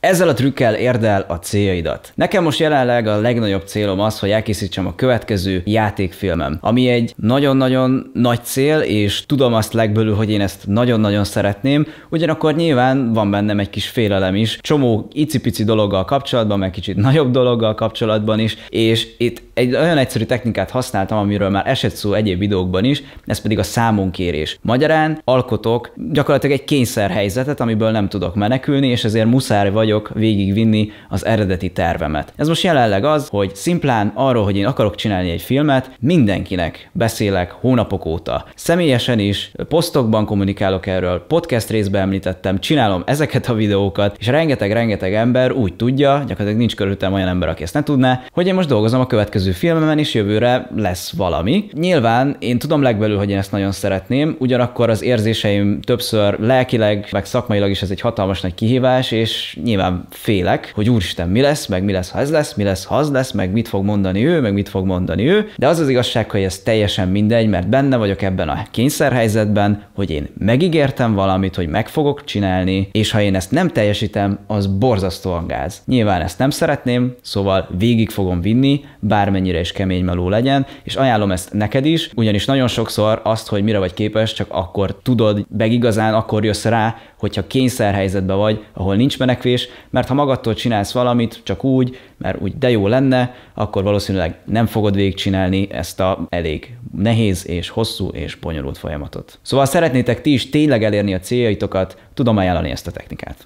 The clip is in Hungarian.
Ezzel a trükkel érd el a céljaidat. Nekem most jelenleg a legnagyobb célom az, hogy elkészítsem a következő játékfilmem, ami egy nagyon-nagyon nagy cél, és tudom azt legbelül, hogy én ezt nagyon-nagyon szeretném, ugyanakkor nyilván van bennem egy kis félelem is, csomó icipici dologgal kapcsolatban, meg kicsit nagyobb dologgal kapcsolatban is, és itt egy olyan egyszerű technikát használtam, amiről már esett szó egyéb videókban is, ez pedig a számonkérés. Magyarán alkotok gyakorlatilag egy kényszerhelyzetet, amiből nem tudok menekülni, és ezért muszáj vagy vagyok végigvinni az eredeti tervemet. Ez most jelenleg az, hogy szimplán arról, hogy én akarok csinálni egy filmet, mindenkinek beszélek hónapok óta. Személyesen is, posztokban kommunikálok erről, podcast részben említettem, csinálom ezeket a videókat, és rengeteg-rengeteg ember úgy tudja, gyakorlatilag nincs körülöttem olyan ember, aki ezt ne tudná, hogy én most dolgozom a következő filmemen, és jövőre lesz valami. Nyilván én tudom legbelül, hogy én ezt nagyon szeretném, ugyanakkor az érzéseim többször lelkileg, meg szakmailag is ez egy hatalmas nagy kihívás, és nyilván nyilván félek, hogy úristen, mi lesz, meg mi lesz, ha ez lesz, mi lesz, ha az lesz, meg mit fog mondani ő, meg mit fog mondani ő, de az az igazság, hogy ez teljesen mindegy, mert benne vagyok ebben a kényszerhelyzetben, hogy én megígértem valamit, hogy meg fogok csinálni, és ha én ezt nem teljesítem, az borzasztóan gáz. Nyilván ezt nem szeretném, szóval végig fogom vinni, bármennyire is kemény meló legyen, és ajánlom ezt neked is, ugyanis nagyon sokszor azt, hogy mire vagy képes, csak akkor tudod, meg igazán akkor jössz rá, hogyha kényszerhelyzetben vagy, ahol nincs menekvés, mert ha magadtól csinálsz valamit, csak úgy, mert úgy de jó lenne, akkor valószínűleg nem fogod végigcsinálni ezt a elég nehéz és hosszú és bonyolult folyamatot. Szóval szeretnétek ti is tényleg elérni a céljaitokat, tudom ajánlani ezt a technikát.